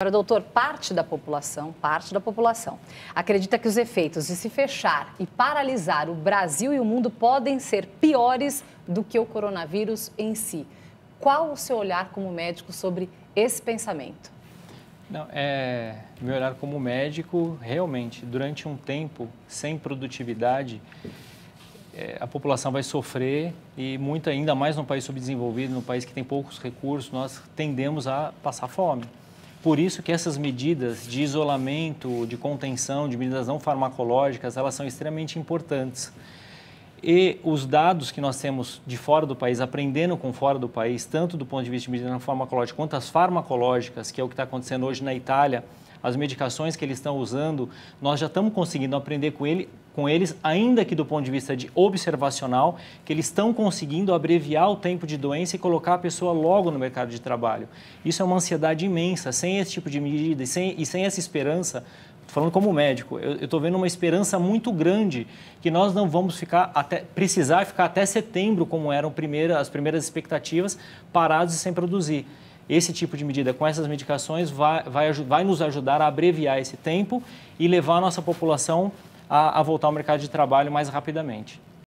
Agora, doutor, parte da população, parte da população, acredita que os efeitos de se fechar e paralisar o Brasil e o mundo podem ser piores do que o coronavírus em si. Qual o seu olhar como médico sobre esse pensamento? Não, é, meu olhar como médico, realmente, durante um tempo sem produtividade, é, a população vai sofrer e muito ainda mais num país subdesenvolvido, num país que tem poucos recursos, nós tendemos a passar fome. Por isso que essas medidas de isolamento, de contenção, de medidas não farmacológicas, elas são extremamente importantes. E os dados que nós temos de fora do país, aprendendo com fora do país, tanto do ponto de vista de medidas não farmacológicas quanto as farmacológicas, que é o que está acontecendo hoje na Itália, as medicações que eles estão usando, nós já estamos conseguindo aprender com, ele, com eles, ainda que do ponto de vista de observacional, que eles estão conseguindo abreviar o tempo de doença e colocar a pessoa logo no mercado de trabalho. Isso é uma ansiedade imensa, sem esse tipo de medida e sem, e sem essa esperança, falando como médico, eu estou vendo uma esperança muito grande que nós não vamos ficar até precisar ficar até setembro como eram primeira, as primeiras expectativas parados e sem produzir esse tipo de medida com essas medicações vai, vai, vai nos ajudar a abreviar esse tempo e levar a nossa população a, a voltar ao mercado de trabalho mais rapidamente.